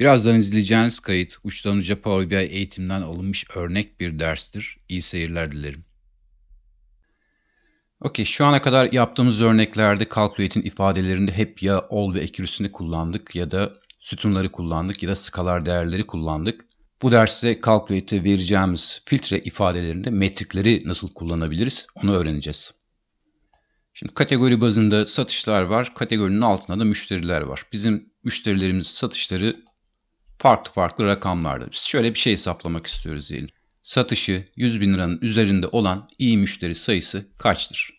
Birazdan izleyeceğiniz kayıt uçtan uca Power BI eğitimden alınmış örnek bir derstir. İyi seyirler dilerim. Okey, şu ana kadar yaptığımız örneklerde Calculate'in ifadelerinde hep ya all ve accuracy'ni kullandık ya da sütunları kullandık ya da skalar değerleri kullandık. Bu derste Calculate'e vereceğimiz filtre ifadelerinde metrikleri nasıl kullanabiliriz onu öğreneceğiz. Şimdi kategori bazında satışlar var, kategorinin altında da müşteriler var. Bizim müşterilerimiz satışları farklı farklı rakamlarda. Biz şöyle bir şey hesaplamak istiyoruz diyelim. Satışı 100 bin liranın üzerinde olan iyi müşteri sayısı kaçtır?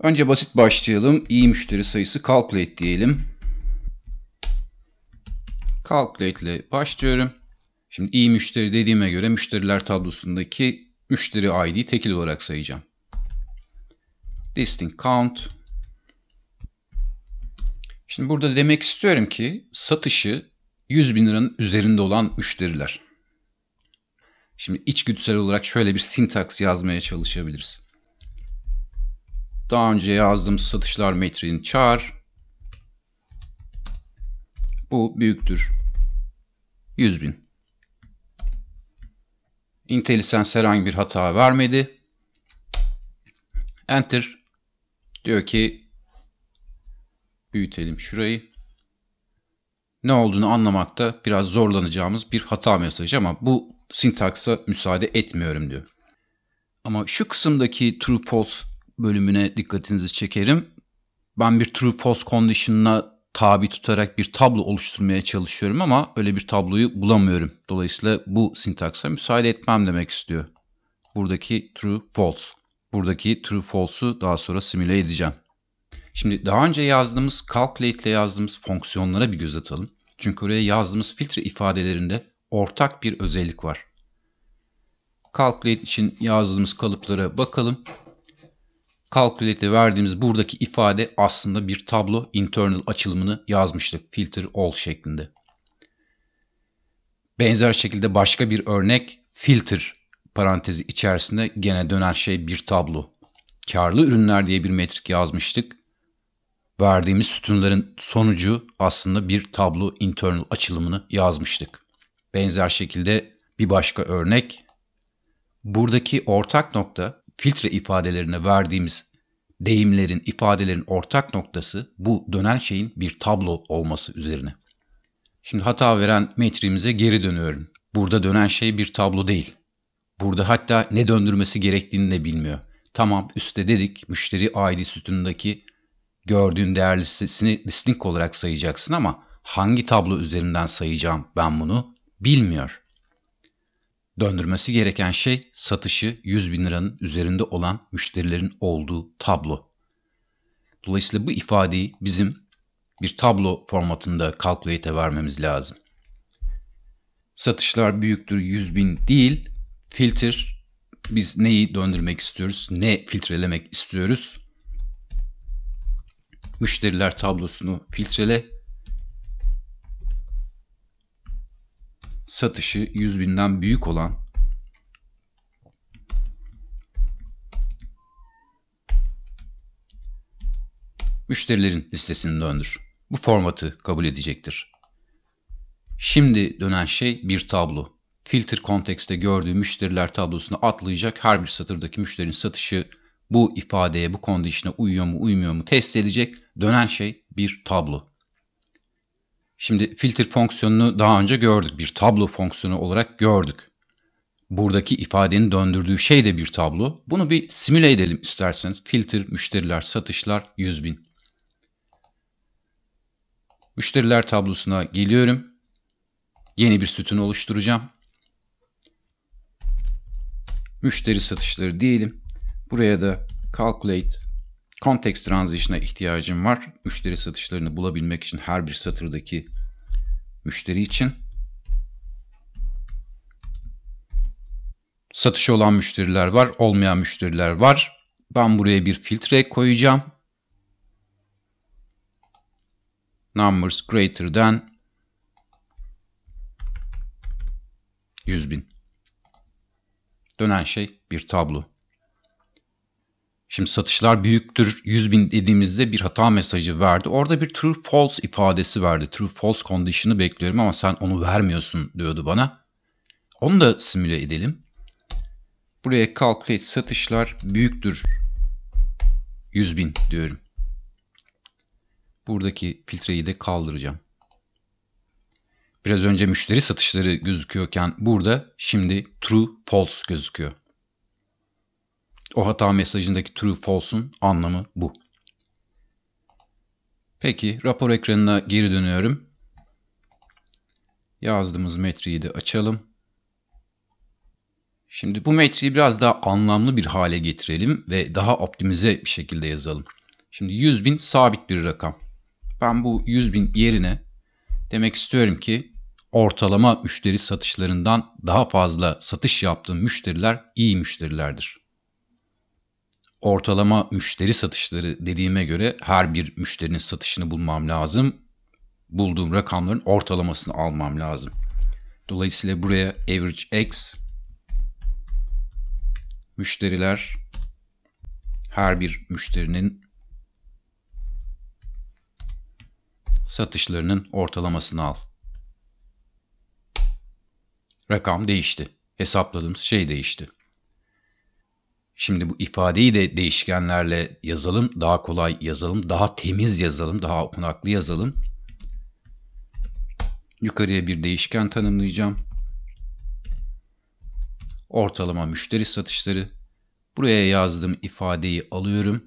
Önce basit başlayalım. İyi müşteri sayısı calculate diyelim. Calculate ile başlıyorum. Şimdi iyi müşteri dediğime göre müşteriler tablosundaki müşteri ID tekil olarak sayacağım. Distinct count. Şimdi burada demek istiyorum ki satışı 100 bin liranın üzerinde olan müşteriler. Şimdi içgüdüsel olarak şöyle bir sintaks yazmaya çalışabiliriz. Daha önce yazdığım satışlar metriğini çağır. Bu büyüktür. 100 bin. IntelliSense herhangi bir hata vermedi. Enter. Diyor ki büyütelim şurayı ne olduğunu anlamakta biraz zorlanacağımız bir hata mesajı ama bu sintaksa müsaade etmiyorum diyor. Ama şu kısımdaki true false bölümüne dikkatinizi çekerim. Ben bir true false condition'ına tabi tutarak bir tablo oluşturmaya çalışıyorum ama öyle bir tabloyu bulamıyorum. Dolayısıyla bu sintaksa müsaade etmem demek istiyor. Buradaki true false. Buradaki true false'u daha sonra simüle edeceğim. Şimdi daha önce yazdığımız calculate ile yazdığımız fonksiyonlara bir göz atalım. Çünkü oraya yazdığımız filtre ifadelerinde ortak bir özellik var. Calculate için yazdığımız kalıplara bakalım. Calculate verdiğimiz buradaki ifade aslında bir tablo internal açılımını yazmıştık. Filter all şeklinde. Benzer şekilde başka bir örnek filter parantezi içerisinde gene dönen şey bir tablo. Karlı ürünler diye bir metrik yazmıştık verdiğimiz sütunların sonucu aslında bir tablo internal açılımını yazmıştık. Benzer şekilde bir başka örnek. Buradaki ortak nokta filtre ifadelerine verdiğimiz deyimlerin, ifadelerin ortak noktası bu dönen şeyin bir tablo olması üzerine. Şimdi hata veren metrimize geri dönüyorum. Burada dönen şey bir tablo değil. Burada hatta ne döndürmesi gerektiğini de bilmiyor. Tamam üstte dedik müşteri ID sütunundaki gördüğün değer listesini listing olarak sayacaksın ama hangi tablo üzerinden sayacağım ben bunu bilmiyor. Döndürmesi gereken şey satışı 100 bin liranın üzerinde olan müşterilerin olduğu tablo. Dolayısıyla bu ifadeyi bizim bir tablo formatında calculate'e vermemiz lazım. Satışlar büyüktür 100 bin değil. Filter biz neyi döndürmek istiyoruz, ne filtrelemek istiyoruz müşteriler tablosunu filtrele. Satışı 100 binden büyük olan müşterilerin listesini döndür. Bu formatı kabul edecektir. Şimdi dönen şey bir tablo. Filter kontekste gördüğü müşteriler tablosuna atlayacak her bir satırdaki müşterinin satışı bu ifadeye, bu kondisyona uyuyor mu uymuyor mu test edecek Dönen şey bir tablo. Şimdi filter fonksiyonunu daha önce gördük. Bir tablo fonksiyonu olarak gördük. Buradaki ifadenin döndürdüğü şey de bir tablo. Bunu bir simüle edelim isterseniz. Filter, müşteriler, satışlar, 100 bin. Müşteriler tablosuna geliyorum. Yeni bir sütun oluşturacağım. Müşteri satışları diyelim. Buraya da calculate Context Transition'a ihtiyacım var. Müşteri satışlarını bulabilmek için her bir satırdaki müşteri için. Satışı olan müşteriler var, olmayan müşteriler var. Ben buraya bir filtre koyacağım. Numbers greater than 100.000. Dönen şey bir tablo. Şimdi satışlar büyüktür 100 bin dediğimizde bir hata mesajı verdi. Orada bir true false ifadesi verdi. True false condition'ı bekliyorum ama sen onu vermiyorsun diyordu bana. Onu da simüle edelim. Buraya calculate satışlar büyüktür 100 bin diyorum. Buradaki filtreyi de kaldıracağım. Biraz önce müşteri satışları gözüküyorken burada şimdi true false gözüküyor. O hata mesajındaki true false'un anlamı bu. Peki rapor ekranına geri dönüyorum. Yazdığımız metriyi de açalım. Şimdi bu metriyi biraz daha anlamlı bir hale getirelim ve daha optimize bir şekilde yazalım. Şimdi 100.000 sabit bir rakam. Ben bu 100.000 yerine demek istiyorum ki ortalama müşteri satışlarından daha fazla satış yaptığım müşteriler iyi müşterilerdir ortalama müşteri satışları dediğime göre her bir müşterinin satışını bulmam lazım. Bulduğum rakamların ortalamasını almam lazım. Dolayısıyla buraya average x müşteriler her bir müşterinin satışlarının ortalamasını al. Rakam değişti. Hesapladığımız şey değişti. Şimdi bu ifadeyi de değişkenlerle yazalım, daha kolay yazalım, daha temiz yazalım, daha okunaklı yazalım. Yukarıya bir değişken tanımlayacağım. Ortalama müşteri satışları. Buraya yazdığım ifadeyi alıyorum.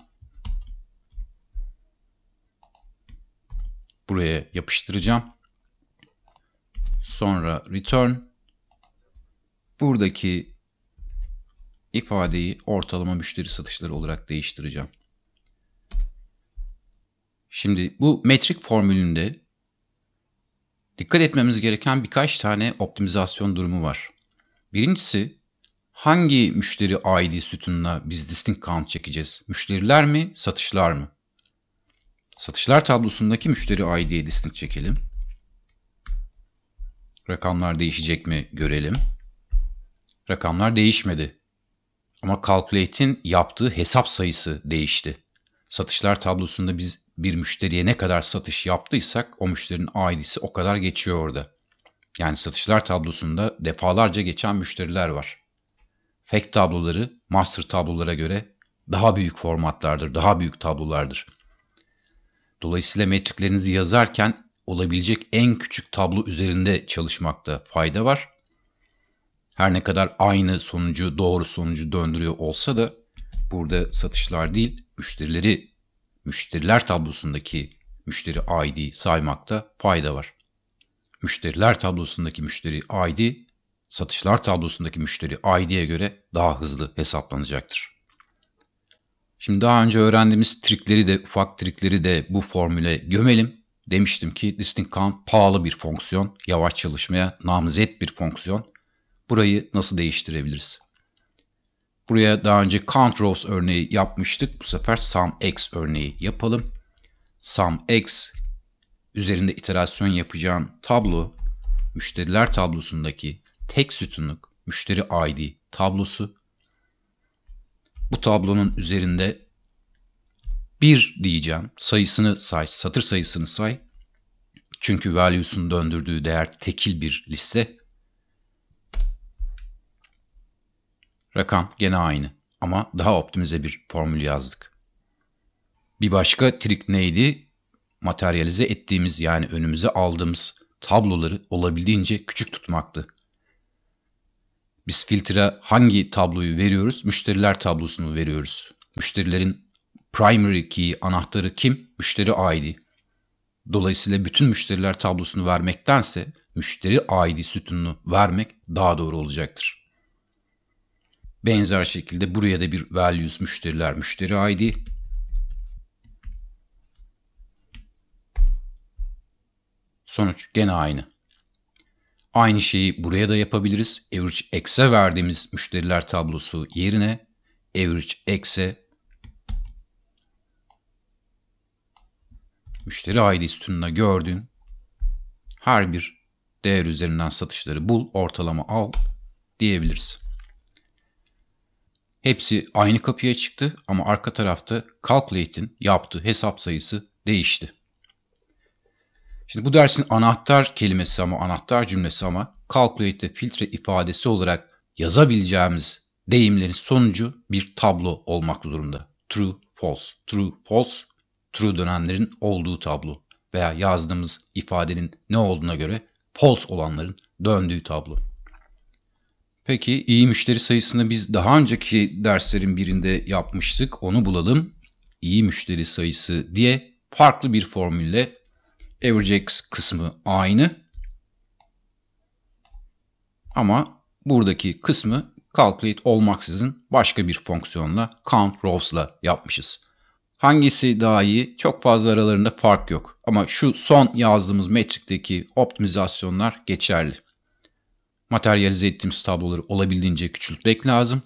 Buraya yapıştıracağım. Sonra return. Buradaki ifadeyi ortalama müşteri satışları olarak değiştireceğim. Şimdi bu metrik formülünde dikkat etmemiz gereken birkaç tane optimizasyon durumu var. Birincisi hangi müşteri ID sütununa biz distinct count çekeceğiz? Müşteriler mi, satışlar mı? Satışlar tablosundaki müşteri ID'ye distinct çekelim. Rakamlar değişecek mi görelim. Rakamlar değişmedi. Ama Calculate'in yaptığı hesap sayısı değişti. Satışlar tablosunda biz bir müşteriye ne kadar satış yaptıysak o müşterinin ailesi o kadar geçiyor orada. Yani satışlar tablosunda defalarca geçen müşteriler var. Fact tabloları master tablolara göre daha büyük formatlardır, daha büyük tablolardır. Dolayısıyla metriklerinizi yazarken olabilecek en küçük tablo üzerinde çalışmakta fayda var her ne kadar aynı sonucu doğru sonucu döndürüyor olsa da burada satışlar değil müşterileri müşteriler tablosundaki müşteri ID saymakta fayda var. Müşteriler tablosundaki müşteri ID satışlar tablosundaki müşteri ID'ye göre daha hızlı hesaplanacaktır. Şimdi daha önce öğrendiğimiz trikleri de ufak trikleri de bu formüle gömelim. Demiştim ki distinct count pahalı bir fonksiyon, yavaş çalışmaya namzet bir fonksiyon burayı nasıl değiştirebiliriz? Buraya daha önce count rows örneği yapmıştık. Bu sefer sum x örneği yapalım. Sum x üzerinde iterasyon yapacağım tablo müşteriler tablosundaki tek sütunluk müşteri ID tablosu. Bu tablonun üzerinde 1 diyeceğim. Sayısını say, satır sayısını say. Çünkü values'un döndürdüğü değer tekil bir liste. Rakam gene aynı ama daha optimize bir formül yazdık. Bir başka trik neydi? Materyalize ettiğimiz yani önümüze aldığımız tabloları olabildiğince küçük tutmaktı. Biz filtre hangi tabloyu veriyoruz? Müşteriler tablosunu veriyoruz. Müşterilerin primary key anahtarı kim? Müşteri ID. Dolayısıyla bütün müşteriler tablosunu vermektense müşteri ID sütununu vermek daha doğru olacaktır. Benzer şekilde buraya da bir values müşteriler müşteri ID. Sonuç gene aynı. Aynı şeyi buraya da yapabiliriz. Average X'e verdiğimiz müşteriler tablosu yerine Average X'e müşteri ID sütununa gördüğün her bir değer üzerinden satışları bul, ortalama al diyebiliriz. Hepsi aynı kapıya çıktı ama arka tarafta Calculate'in yaptığı hesap sayısı değişti. Şimdi bu dersin anahtar kelimesi ama anahtar cümlesi ama Calculate'de filtre ifadesi olarak yazabileceğimiz deyimlerin sonucu bir tablo olmak zorunda. True, false, true, false, true dönenlerin olduğu tablo veya yazdığımız ifadenin ne olduğuna göre false olanların döndüğü tablo. Peki iyi müşteri sayısını biz daha önceki derslerin birinde yapmıştık. Onu bulalım. İyi müşteri sayısı diye farklı bir formülle AverageX kısmı aynı. Ama buradaki kısmı calculate olmaksızın başka bir fonksiyonla count rows'la yapmışız. Hangisi daha iyi? Çok fazla aralarında fark yok. Ama şu son yazdığımız metrikteki optimizasyonlar geçerli. Materyalize ettiğimiz tabloları olabildiğince küçültmek lazım.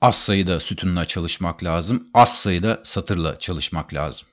Az sayıda sütunla çalışmak lazım. Az sayıda satırla çalışmak lazım.